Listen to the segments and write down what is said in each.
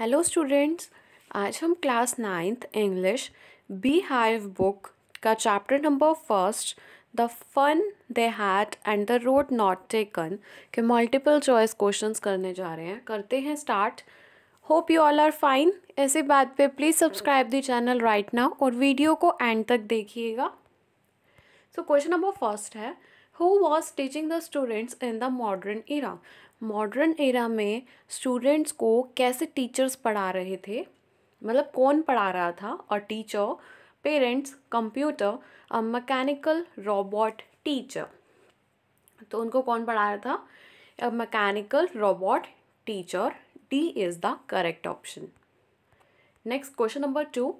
Hello students आज हम class ninth English beehive book का chapter number first the fun they had and the road not taken के multiple choice questions करने जा रहे हैं करते हैं start hope you all are fine ऐसे बात पे please subscribe the channel right now और वीडियो को एंड तक देखिएगा सो क्वेश्चन नंबर फर्स्ट है who was teaching the students in the modern era modern era में स्टूडेंट्स को कैसे टीचर्स पढ़ा रहे थे मतलब कौन पढ़ा रहा था और teacher parents computer mechanical robot teacher तो उनको कौन पढ़ा रहा था mechanical robot teacher D is the correct option next question number two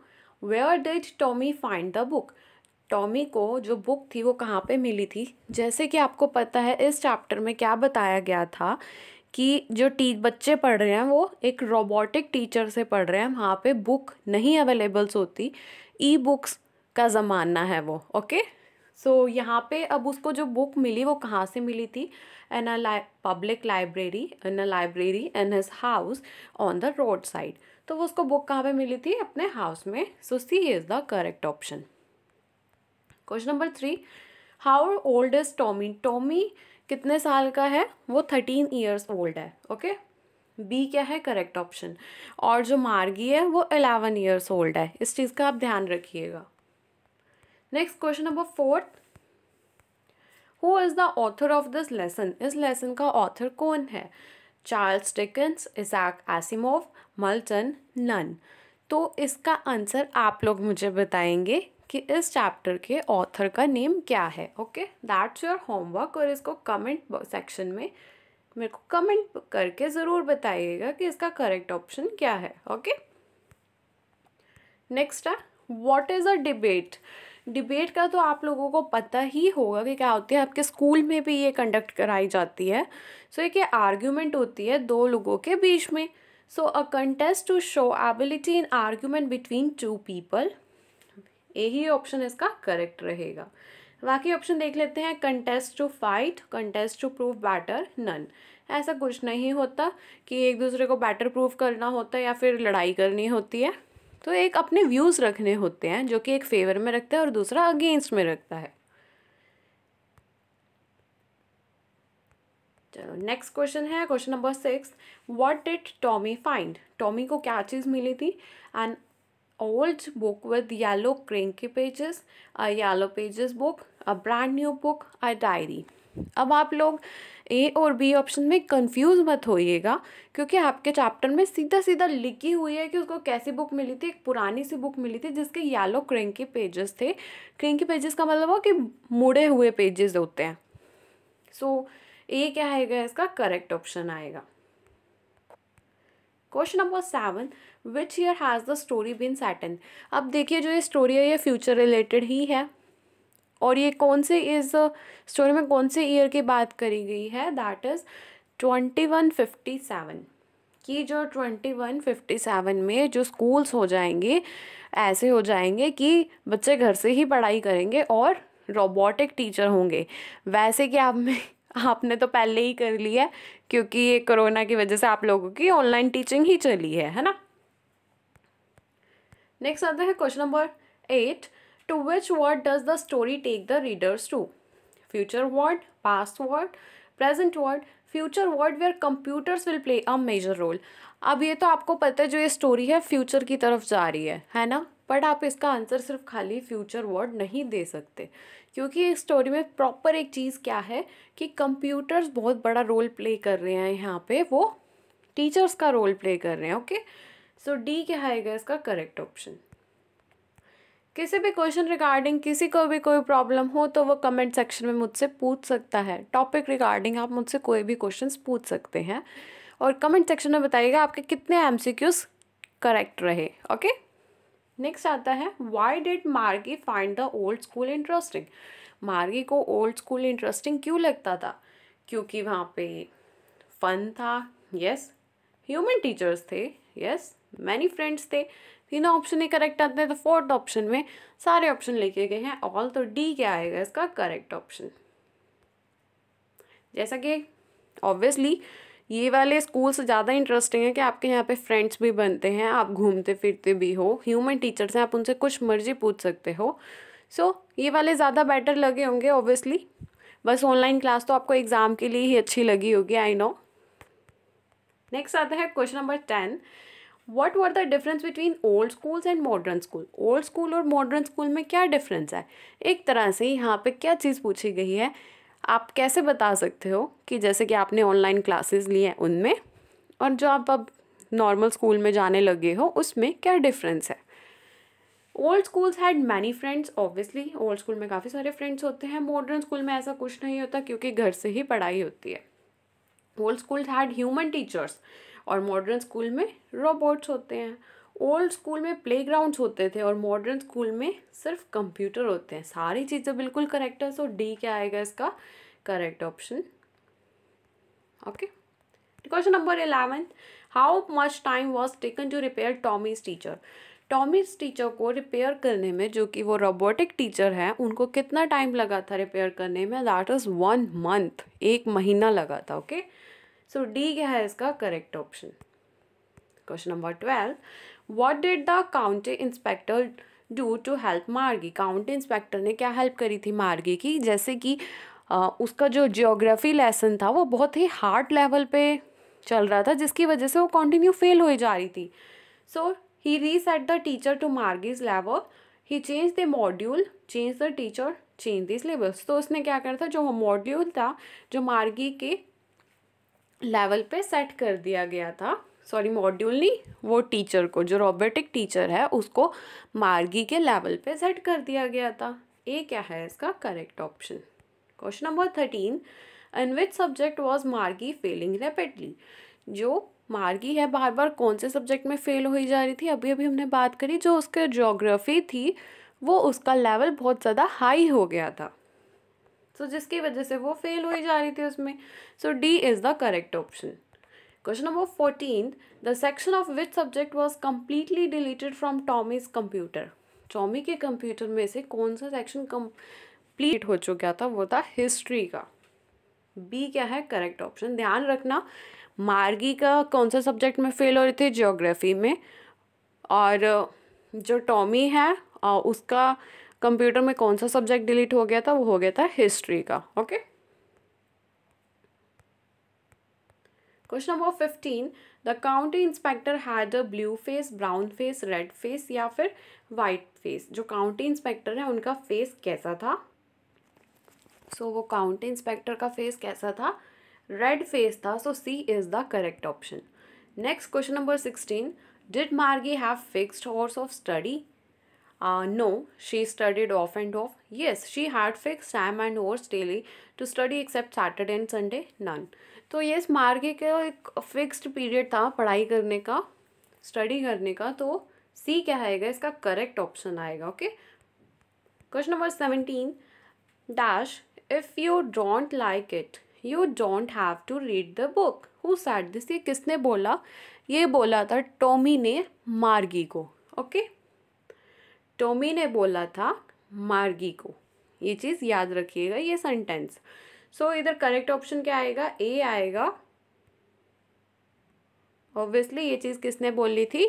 where did Tommy find the book Tommy को जो बुक थी वो कहाँ पे मिली थी जैसे कि आपको पता है इस चैप्टर में क्या बताया गया था कि जो टी बच्चे पढ़ रहे हैं वो एक रोबोटिक टीचर से पढ़ रहे हैं वहाँ पे बुक नहीं अवेलेबल्स होती ई बुक्स का ज़माना है वो ओके सो so, यहाँ पे अब उसको जो बुक मिली वो कहाँ से मिली थी एन अ लाइ public library in a library in his house on the road side तो वो उसको बुक कहाँ पे मिली थी अपने हाउस में so C is the correct option question number three how old is Tommy Tommy कितने साल का है वो थर्टीन ईयर्स ओल्ड है ओके बी क्या है करेक्ट ऑप्शन और जो मार्गी है वो एलेवन ईयर्स ओल्ड है इस चीज़ का आप ध्यान रखिएगा next question number fourth who is the author of this lesson इस लेसन का ऑथर कौन है Charles Dickens Isaac Asimov Milton none तो इसका आंसर आप लोग मुझे बताएंगे कि इस चैप्टर के ऑथर का नेम क्या है ओके दैट्स योर होमवर्क और इसको कमेंट सेक्शन में मेरे को कमेंट करके ज़रूर बताइएगा कि इसका करेक्ट ऑप्शन क्या है ओके नेक्स्ट है what is a debate debate का तो आप लोगों को पता ही होगा कि क्या होती है आपके स्कूल में भी ये कंडक्ट कराई जाती है सो so, एक आर्ग्यूमेंट होती है दो लोगों के बीच में so a contest to show ability in argument between two people A ही ऑप्शन इसका करेक्ट रहेगा बाकी ऑप्शन देख लेते हैं contest to fight contest to prove better none ऐसा कुछ नहीं होता कि एक दूसरे को बैटर प्रूव करना होता है या फिर लड़ाई करनी होती है तो एक अपने व्यूज़ रखने होते हैं जो कि एक फेवर में रखता है और दूसरा अगेंस्ट में रखता है चलो नेक्स्ट क्वेश्चन है question number six what did Tommy find Tommy को क्या चीज़ मिली थी and old book with yellow cranky pages, a yellow pages book, a brand new book, a diary. अब आप लोग ए और बी ऑप्शन में कंफ्यूज मत होइएगा क्योंकि आपके चैप्टर में सीधा सीधा लिखी हुई है कि उसको कैसी बुक मिली थी एक पुरानी सी बुक मिली थी जिसके येलो क्रेंकी पेजेस थे क्रेंकी पेजेस का मतलब हो कि मुड़े हुए पेजेस होते हैं सो so, ए क्या आएगा इसका करेक्ट ऑप्शन आएगा question number seven which year has the story been set in अब देखिए जो ये स्टोरी है ये फ्यूचर रिलेटेड ही है और ये कौन से इस स्टोरी में कौन से ईयर की बात करी गई है that is twenty one fifty seven कि जो ट्वेंटी वन फिफ्टी सेवन में जो स्कूल्स हो जाएंगे ऐसे हो जाएंगे कि बच्चे घर से ही पढ़ाई करेंगे और रोबोटिक टीचर होंगे वैसे कि आप में आपने तो पहले ही कर लिया क्योंकि ये कोरोना की वजह से आप लोगों की ऑनलाइन टीचिंग ही चली है है ना नेक्स्ट आता है question number eight to which world does the story take the readers to future world past world present world future world where computers will play a major role अब ये तो आपको पता है जो ये स्टोरी है फ्यूचर की तरफ जा रही है है ना बट आप इसका आंसर सिर्फ खाली फ्यूचर वर्ड नहीं दे सकते क्योंकि इस स्टोरी में प्रॉपर एक चीज़ क्या है कि कंप्यूटर्स बहुत बड़ा रोल प्ले कर रहे हैं यहाँ पे वो टीचर्स का रोल प्ले कर रहे हैं ओके okay? सो डी क्या आएगा इसका करेक्ट ऑप्शन किसी भी क्वेश्चन रिगार्डिंग किसी को भी कोई प्रॉब्लम हो तो वो कमेंट सेक्शन में मुझसे पूछ सकता है टॉपिक रिगार्डिंग आप मुझसे कोई भी क्वेश्चंस पूछ सकते हैं और कमेंट सेक्शन में बताइएगा आपके कितने एम करेक्ट रहे ओके नेक्स्ट आता है why did Margie find the old school interesting Margie को ओल्ड स्कूल इंटरेस्टिंग क्यों लगता था क्योंकि वहाँ पे फन था यस ह्यूमन टीचर्स थे यस मैनी फ्रेंड्स थे तीनों ऑप्शन ही करेक्ट आते हैं तो फोर्थ ऑप्शन में सारे ऑप्शन लिखे गए हैं ऑल तो डी क्या आएगा इसका करेक्ट ऑप्शन जैसा कि ऑब्वियसली ये वाले स्कूल से ज़्यादा इंटरेस्टिंग है कि आपके यहाँ पे फ्रेंड्स भी बनते हैं आप घूमते फिरते भी हो ह्यूमन टीचर्स हैं आप उनसे कुछ मर्जी पूछ सकते हो सो so, ये वाले ज़्यादा बेटर लगे होंगे ऑब्वियसली बस ऑनलाइन क्लास तो आपको एग्ज़ाम के लिए ही अच्छी लगी होगी आई नो नेक्स्ट आता है question number ten what were the difference between old schools and modern school old school और मॉडर्न स्कूल में क्या डिफरेंस है एक तरह से यहाँ पे क्या चीज़ पूछी गई है आप कैसे बता सकते हो कि जैसे कि आपने ऑनलाइन क्लासेस ली हैं उनमें और जो आप अब नॉर्मल स्कूल में जाने लगे हो उसमें क्या डिफरेंस है old schools had many friends obviously old school में काफ़ी सारे फ्रेंड्स होते हैं मॉडर्न स्कूल में ऐसा कुछ नहीं होता क्योंकि घर से ही पढ़ाई होती है old school had human teachers और मॉडर्न स्कूल में रोबोट्स होते हैं ओल्ड स्कूल में प्ले होते थे और मॉडर्न स्कूल में सिर्फ कंप्यूटर होते हैं सारी चीज़ें बिल्कुल करेक्ट है सो डी क्या आएगा इसका correct option okay question number eleven how much time was taken to repair Tommy's teacher Tommy's teacher को रिपेयर करने में जो कि वो रोबोटिक टीचर हैं उनको कितना टाइम लगा था रिपेयर करने में दैट इज़ वन मंथ एक महीना लगा था ओके okay? सो डी क्या है इसका correct option question number twelve what did the county inspector do to help Margie county inspector ने क्या हेल्प करी थी मार्गी की जैसे कि उसका जो जियोग्राफी लेसन था वो बहुत ही हार्ड लेवल पे चल रहा था जिसकी वजह से वो कंटिन्यू फेल हो जा रही थी so he reset the teacher to Margie's level he change the module change the teacher change this levels तो उसने क्या करा था जो मॉड्यूल था जो मार्गी के लेवल पे सेट कर दिया गया था सॉरी मॉड्यूल नहीं वो टीचर को जो रोबोटिक टीचर है उसको मार्गी के लेवल पे सेट कर दिया गया था ए क्या है इसका correct option question number thirteen in which subject was Margie failing rapidly जो मार्गी है बार बार कौन से सब्जेक्ट में फेल हो ही जा रही थी अभी अभी हमने बात करी जो उसके जोग्राफी थी वो उसका लेवल बहुत ज़्यादा हाई हो गया था सो so, जिसकी वजह से वो फेल हो ही जा रही थी उसमें so D is the correct option question number fourteen the section of which subject was completely deleted from Tommy's computer Tommy के कंप्यूटर में से कौन सा सेक्शन कंप्लीट हो चुका था वो था हिस्ट्री का बी क्या है करेक्ट ऑप्शन ध्यान रखना मार्गी का कौन सा सब्जेक्ट में फेल हो रही थी जियोग्राफी में और जो टॉमी है उसका कंप्यूटर में कौन सा सब्जेक्ट डिलीट हो गया था वो हो गया था हिस्ट्री का okay question number fifteen the county inspector had a blue face brown face red face या फिर वाइट फेस जो काउंटी इंस्पेक्टर है उनका फेस कैसा था सो so, वो काउंटी इंस्पेक्टर का फेस कैसा था रेड फेस था so C is the correct option next question number sixteen did Margie have fixed hours of study Uh, no, she studied off and off. Yes, she had fixed time and hours daily to study except Saturday and Sunday, none. तो yes Margie का एक fixed period था पढ़ाई करने का study करने का तो सी क्या आएगा इसका करेक्ट ऑप्शन आएगा okay question number seventeen dash if you don't like it you don't have to read the book who said this ये किसने बोला ये बोला था टॉमी ने मार्गी को ओके okay? टोमी ने बोला था मार्गी को ये चीज़ याद रखिएगा ये सेंटेंस सो so, इधर करेक्ट ऑप्शन क्या आएगा ए आएगा ऑब्वियसली ये चीज़ किसने बोली थी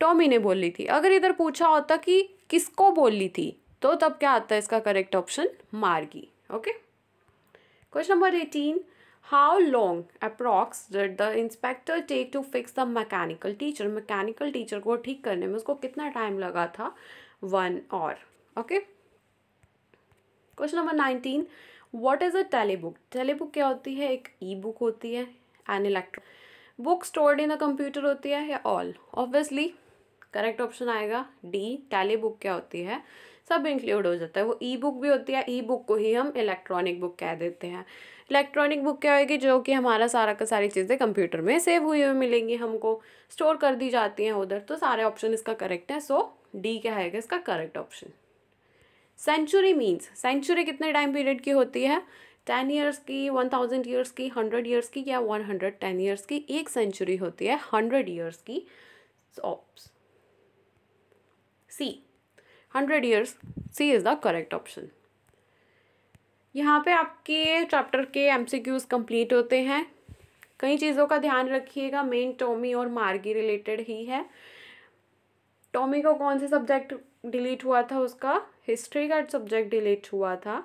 टॉमी ने बोली थी अगर इधर पूछा होता कि किसको बोली थी तो तब क्या आता है इसका correct option Margie okay question number eighteen how long approx did the inspector take to fix the mechanical teacher mechanical teacher को ठीक करने में उसको कितना टाइम लगा था वन और okay question number nineteen what is a telebook telebook क्या होती है एक ई e बुक होती है an electron book stored in a computer होती है या ऑल ऑब्वियसली करेक्ट ऑप्शन आएगा डी टैली बुक क्या होती है सब इंक्लूड हो जाता है वो ई e बुक भी होती है ई e बुक को ही हम इलेक्ट्रॉनिक बुक कह देते हैं इलेक्ट्रॉनिक बुक क्या होगी जो कि हमारा सारा का सारी चीज़ें कंप्यूटर में सेव हुई हुई मिलेंगी हमको स्टोर कर दी जाती हैं उधर तो सारे ऑप्शन इसका करेक्ट है सो डी क्या आएगा इसका correct option century means century कितने टाइम पीरियड की होती है टेन ईयर्स की वन थाउजेंड ईयर्स की हंड्रेड ईयर्स की या वन हंड्रेड टेन ईयर्स की एक सेंचुरी होती है हंड्रेड ईयर्स की C hundred years C is the correct option यहाँ पे आपके चैप्टर के एमसीक्यूज कंप्लीट होते हैं कई चीज़ों का ध्यान रखिएगा मेन टोमी और मार्गी रिलेटेड ही है टॉमी का कौन सा सब्जेक्ट डिलीट हुआ था उसका हिस्ट्री का सब्जेक्ट डिलीट हुआ था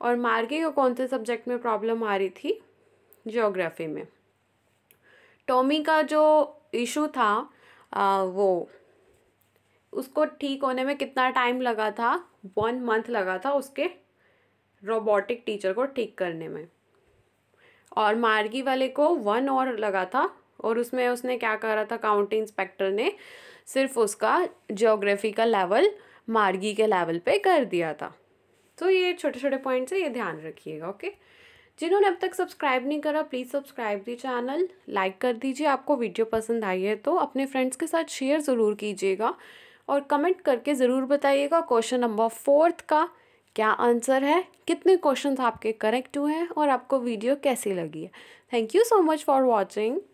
और मार्गी का कौन से सब्जेक्ट में प्रॉब्लम आ रही थी जोग्राफी में टॉमी का जो इशू था आ, वो उसको ठीक होने में कितना टाइम लगा था वन मंथ लगा था उसके रोबोटिक टीचर को ठीक करने में और मार्गी वाले को वन और लगा था और उसमें उसने क्या करा था काउंटी इंस्पेक्टर ने सिर्फ उसका जोग्राफ़ी का लेवल मार्गी के लेवल पे कर दिया था तो ये छोटे छोटे पॉइंट्स है ये ध्यान रखिएगा ओके जिन्होंने अब तक सब्सक्राइब नहीं करा please subscribe the channel like कर दीजिए आपको वीडियो पसंद आई है तो अपने फ्रेंड्स के साथ शेयर ज़रूर कीजिएगा और कमेंट करके ज़रूर बताइएगा क्वेश्चन नंबर फोर्थ का क्या आंसर है कितने क्वेश्चन आपके करेक्ट हुए हैं और आपको वीडियो कैसी लगी है thank you so much for watching